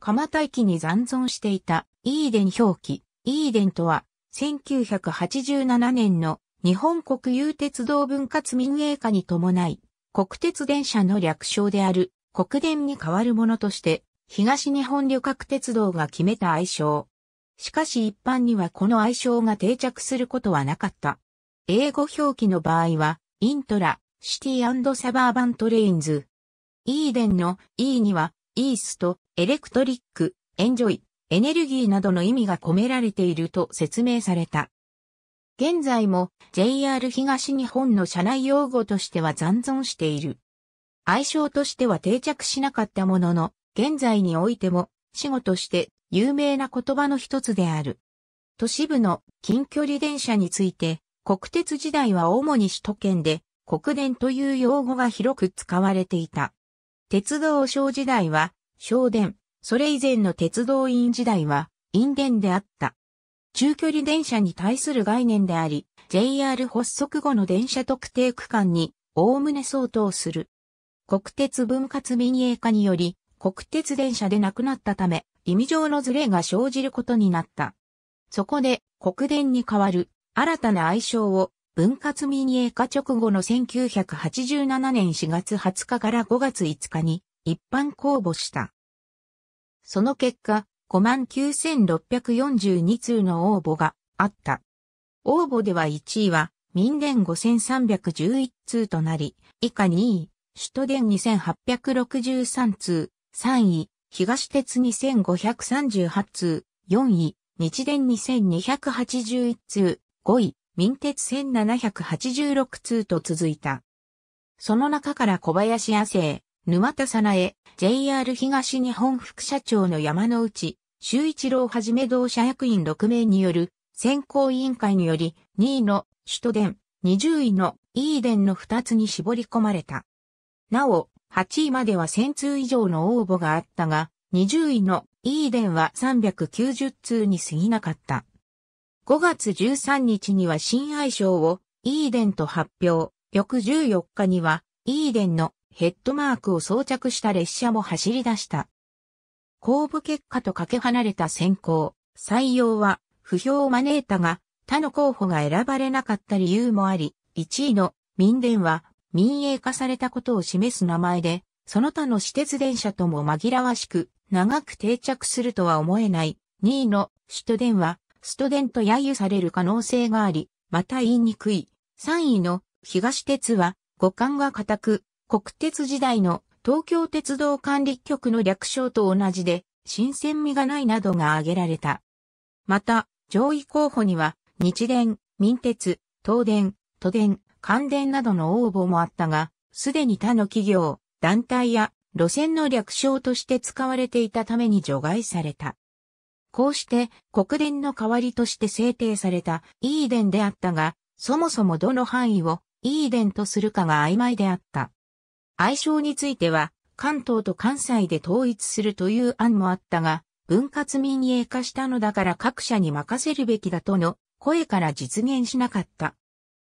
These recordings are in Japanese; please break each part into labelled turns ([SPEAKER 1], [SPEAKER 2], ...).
[SPEAKER 1] 蒲田駅に残存していたイーデン表記。イーデンとは、1987年の日本国有鉄道分割民営化に伴い、国鉄電車の略称である国電に代わるものとして、東日本旅客鉄道が決めた愛称。しかし一般にはこの愛称が定着することはなかった。英語表記の場合は、イントラ、シティサバーバントレインズ。イーデンの E には、イースとエレクトリック、エンジョイ、エネルギーなどの意味が込められていると説明された。現在も JR 東日本の社内用語としては残存している。愛称としては定着しなかったものの、現在においても死語として有名な言葉の一つである。都市部の近距離電車について、国鉄時代は主に首都圏で国電という用語が広く使われていた。鉄道省時代は小電、それ以前の鉄道院時代は、陰電であった。中距離電車に対する概念であり、JR 発足後の電車特定区間に、おおむね相当する。国鉄分割民営化により、国鉄電車でなくなったため、意味上のズレが生じることになった。そこで、国電に代わる、新たな愛称を、分割民営化直後の1987年4月20日から5月5日に、一般公募した。その結果、59,642通の応募があった。応募では1位は民電5311通となり、以下2位、首都電2863通、3位、東鉄2538通、4位、日電2281通、5位、民鉄1786通と続いた。その中から小林亜生、沼田さなえ、JR 東日本副社長の山の内、修一郎はじめ同社役員6名による選考委員会により2位の首都電、20位のイーデンの2つに絞り込まれた。なお、8位までは1000通以上の応募があったが、20位のイーデンは390通に過ぎなかった。5月13日には新愛称をイーデンと発表、翌14日にはイーデンのヘッドマークを装着した列車も走り出した。公部結果とかけ離れた選考、採用は不評を招いたが、他の候補が選ばれなかった理由もあり、1位の民電は民営化されたことを示す名前で、その他の私鉄電車とも紛らわしく、長く定着するとは思えない。2位の首都電は、スト電と揶揄される可能性があり、また言いにくい。3位の東鉄は、五感が固く、国鉄時代の東京鉄道管理局の略称と同じで、新鮮味がないなどが挙げられた。また、上位候補には、日電、民鉄、東電、都電、関電などの応募もあったが、すでに他の企業、団体や路線の略称として使われていたために除外された。こうして国電の代わりとして制定されたイい電であったが、そもそもどの範囲をイい電とするかが曖昧であった。愛称については、関東と関西で統一するという案もあったが、分割民営化したのだから各社に任せるべきだとの声から実現しなかった。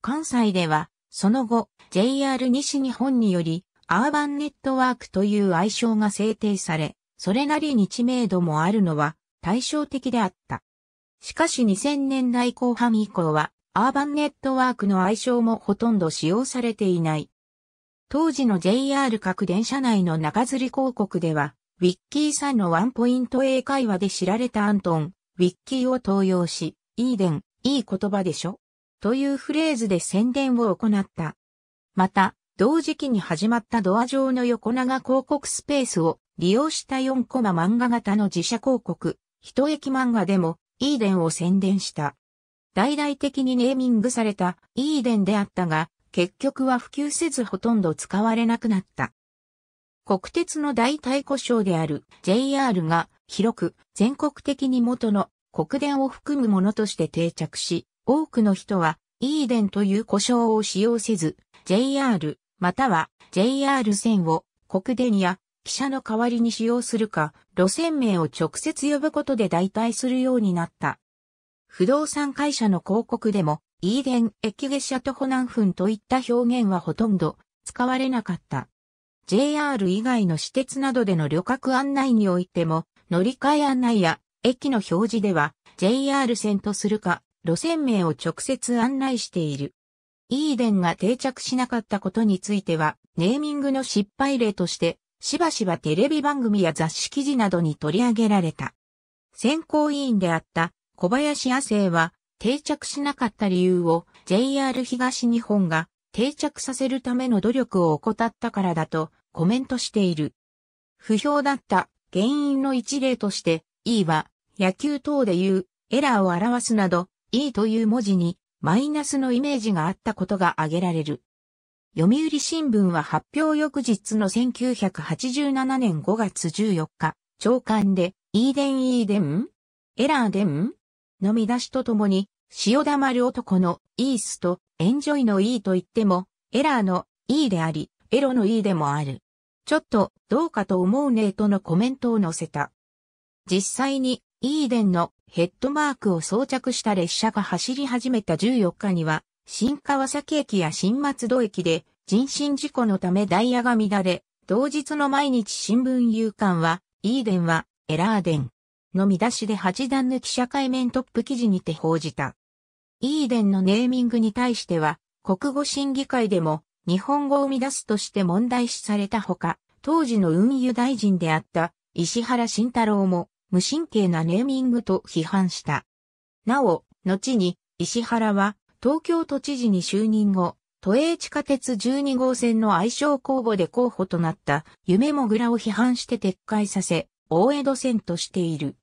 [SPEAKER 1] 関西では、その後、JR 西日本により、アーバンネットワークという愛称が制定され、それなりに知名度もあるのは対照的であった。しかし2000年代後半以降は、アーバンネットワークの愛称もほとんど使用されていない。当時の JR 各電車内の中吊り広告では、ウィッキーさんのワンポイント英会話で知られたアントン、ウィッキーを登用し、いいでん、いい言葉でしょというフレーズで宣伝を行った。また、同時期に始まったドア上の横長広告スペースを利用した4コマ漫画型の自社広告、一駅漫画でも、イーデンを宣伝した。大々的にネーミングされたイーデンであったが、結局は普及せずほとんど使われなくなった。国鉄の代替故障である JR が広く全国的に元の国電を含むものとして定着し、多くの人は E 電という故障を使用せず JR または JR 線を国電や汽車の代わりに使用するか路線名を直接呼ぶことで代替するようになった。不動産会社の広告でもイーデン、駅下車徒歩何分といった表現はほとんど使われなかった。JR 以外の私鉄などでの旅客案内においても、乗り換え案内や駅の表示では JR 線とするか路線名を直接案内している。イーデンが定着しなかったことについては、ネーミングの失敗例として、しばしばテレビ番組や雑誌記事などに取り上げられた。選考委員であった小林亜生は、定着しなかった理由を JR 東日本が定着させるための努力を怠ったからだとコメントしている。不評だった原因の一例として E は野球等で言うエラーを表すなど E という文字にマイナスのイメージがあったことが挙げられる。読売新聞は発表翌日の1987年5月14日、長官で、イーデンイーデンエラーデン飲み出しとともに、塩だまる男のイースと、エンジョイのイーと言っても、エラーのイーであり、エロのイーでもある。ちょっと、どうかと思うねえとのコメントを載せた。実際に、イーデンのヘッドマークを装着した列車が走り始めた14日には、新川崎駅や新松戸駅で人身事故のためダイヤが乱れ、同日の毎日新聞夕刊は、イーデンはエラーデン。の見出しで八段抜き社会面トップ記事にて報じた。イーデンのネーミングに対しては、国語審議会でも日本語を出すとして問題視されたほか、当時の運輸大臣であった石原慎太郎も無神経なネーミングと批判した。なお、後に石原は東京都知事に就任後、都営地下鉄12号線の愛称公募で候補となった夢もぐらを批判して撤回させ、大江戸線としている。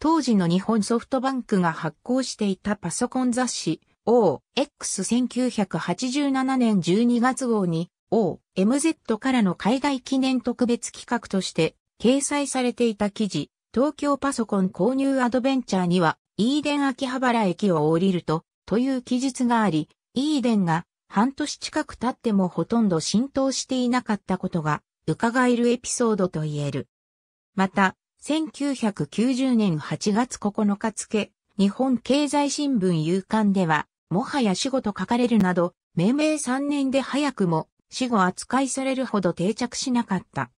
[SPEAKER 1] 当時の日本ソフトバンクが発行していたパソコン雑誌 OX1987 年12月号に OMZ からの海外記念特別企画として掲載されていた記事東京パソコン購入アドベンチャーにはイーデン秋葉原駅を降りるとという記述がありイーデンが半年近く経ってもほとんど浸透していなかったことが伺えるエピソードと言える。また、1990年8月9日付、日本経済新聞夕刊では、もはや死後と書かれるなど、命名3年で早くも死後扱いされるほど定着しなかった。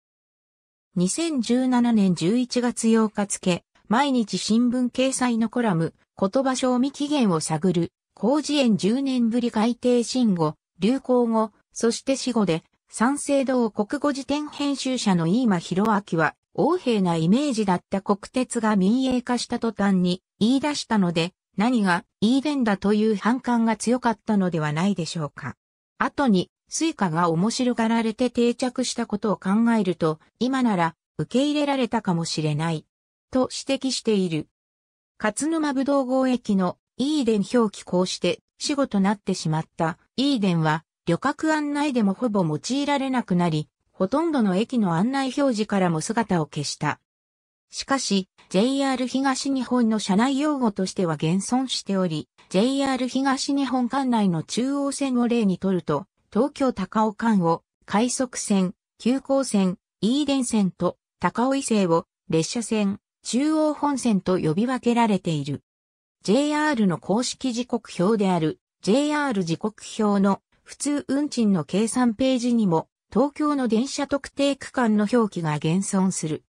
[SPEAKER 1] 2017年11月8日付、毎日新聞掲載のコラム、言葉賞味期限を探る、工事園10年ぶり改定新語、流行語、そして死後で、三省堂国語辞典編集者の飯間博明は、横兵なイメージだった国鉄が民営化した途端に言い出したので、何がいい伝だという反感が強かったのではないでしょうか。後に、スイカが面白がられて定着したことを考えると、今なら受け入れられたかもしれない、と指摘している。勝沼ぶどう号駅のイーデン表記こうして死後となってしまったイーデンは旅客案内でもほぼ用いられなくなり、ほとんどの駅の案内表示からも姿を消した。しかし、JR 東日本の車内用語としては現存しており、JR 東日本管内の中央線を例にとると、東京高尾間を、快速線、急行線、飯田線と高尾伊勢を、列車線、中央本線と呼び分けられている。JR の公式時刻表である JR 時刻表の普通運賃の計算ページにも東京の電車特定区間の表記が現存する。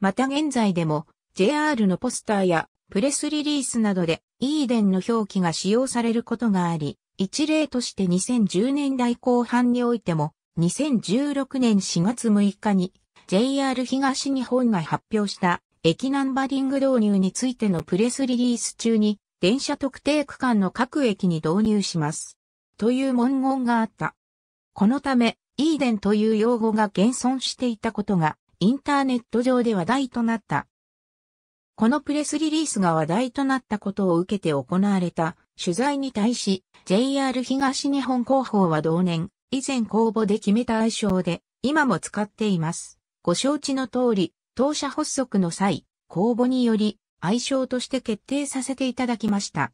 [SPEAKER 1] また現在でも JR のポスターやプレスリリースなどでイーデンの表記が使用されることがあり、一例として2010年代後半においても2016年4月6日に JR 東日本が発表した駅ナンバリング導入についてのプレスリリース中に電車特定区間の各駅に導入します。という文言があった。このため、イーデンという用語が現存していたことが、インターネット上で話題となった。このプレスリリースが話題となったことを受けて行われた取材に対し、JR 東日本広報は同年、以前公募で決めた愛称で、今も使っています。ご承知の通り、当社発足の際、公募により、愛称として決定させていただきました。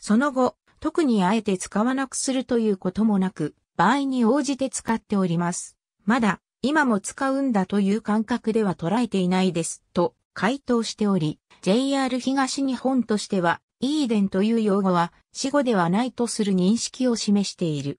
[SPEAKER 1] その後、特にあえて使わなくするということもなく、場合に応じて使っております。まだ、今も使うんだという感覚では捉えていないです、と回答しており、JR 東日本としては、イーデンという用語は死語ではないとする認識を示している。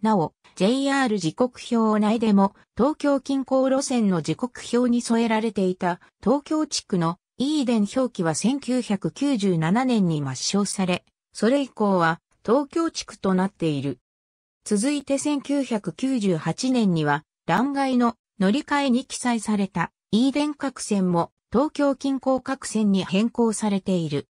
[SPEAKER 1] なお、JR 時刻表内でも東京近郊路線の時刻表に添えられていた東京地区のイーデン表記は1997年に抹消され、それ以降は東京地区となっている。続いて1998年には、断崖の乗り換えに記載された、デ電各線も東京近郊各線に変更されている。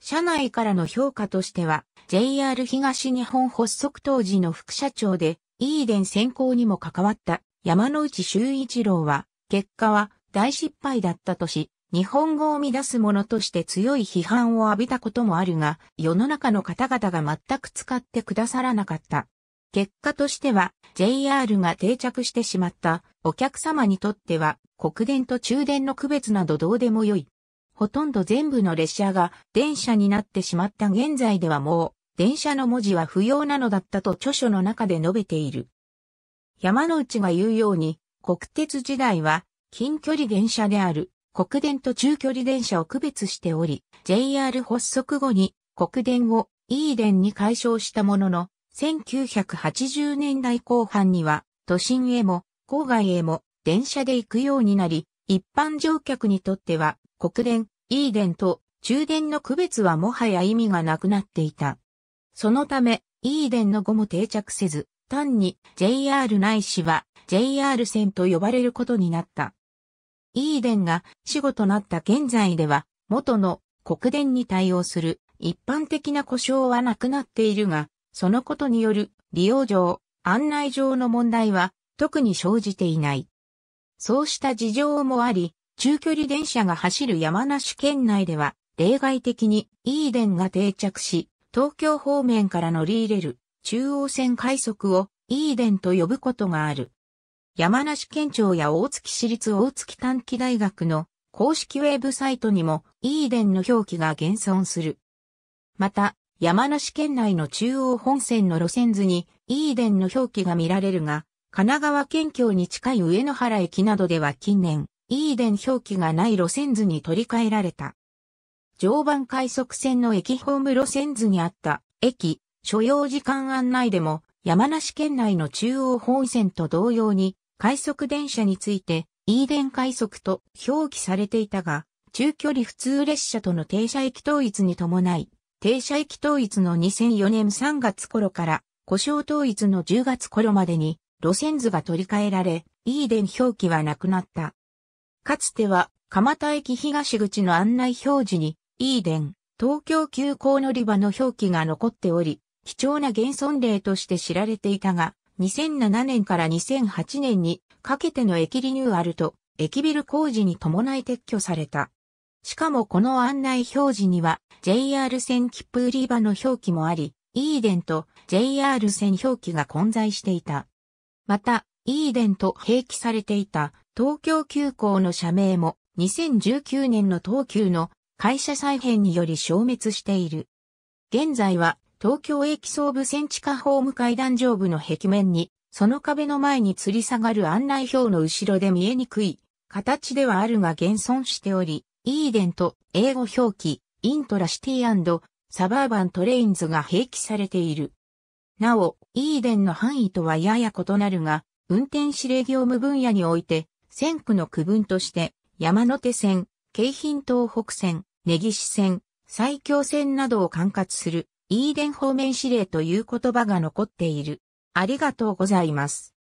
[SPEAKER 1] 社内からの評価としては、JR 東日本発足当時の副社長で、デ電専攻にも関わった山内修一郎は、結果は大失敗だったとし、日本語を乱すものとして強い批判を浴びたこともあるが、世の中の方々が全く使ってくださらなかった。結果としては、JR が定着してしまったお客様にとっては、国電と中電の区別などどうでもよい。ほとんど全部の列車が電車になってしまった現在ではもう、電車の文字は不要なのだったと著書の中で述べている。山之内が言うように、国鉄時代は近距離電車である国電と中距離電車を区別しており、JR 発足後に国電を E 電に解消したものの、1980年代後半には都心へも郊外へも電車で行くようになり、一般乗客にとっては国電、E 電と中電の区別はもはや意味がなくなっていた。そのため、E 電の後も定着せず、単に JR ないしは JR 線と呼ばれることになった。イーデンが死後となった現在では、元の国電に対応する一般的な故障はなくなっているが、そのことによる利用上、案内上の問題は特に生じていない。そうした事情もあり、中距離電車が走る山梨県内では、例外的にイーデンが定着し、東京方面から乗り入れる中央線快速をイーデンと呼ぶことがある。山梨県庁や大月市立大月短期大学の公式ウェブサイトにもイーデンの表記が現存する。また、山梨県内の中央本線の路線図にイーデンの表記が見られるが、神奈川県境に近い上野原駅などでは近年、イーデン表記がない路線図に取り替えられた。常磐快速線の駅ホーム路線図にあった駅、所要時間案内でも山梨県内の中央本線と同様に快速電車について、イーデン快速と表記されていたが、中距離普通列車との停車駅統一に伴い、停車駅統一の2004年3月頃から、故障統一の10月頃までに、路線図が取り替えられ、イーデン表記はなくなった。かつては、蒲田駅東口の案内表示に、イーデン、東京急行乗り場の表記が残っており、貴重な現存例として知られていたが、2007年から2008年にかけての駅リニューアルと駅ビル工事に伴い撤去された。しかもこの案内表示には JR 線切符売り場の表記もあり、イーデンと JR 線表記が混在していた。また、イーデンと併記されていた東京急行の社名も2019年の東急の会社再編により消滅している。現在は東京駅総武線地下ホーム階段上部の壁面に、その壁の前に吊り下がる案内表の後ろで見えにくい、形ではあるが現存しており、イーデンと英語表記、イントラシティサバーバントレインズが併記されている。なお、イーデンの範囲とはやや異なるが、運転指令業務分野において、線区の区分として、山手線、京浜東北線、根岸線、埼京線などを管轄するイーデン方面指令という言葉が残っている。ありがとうございます。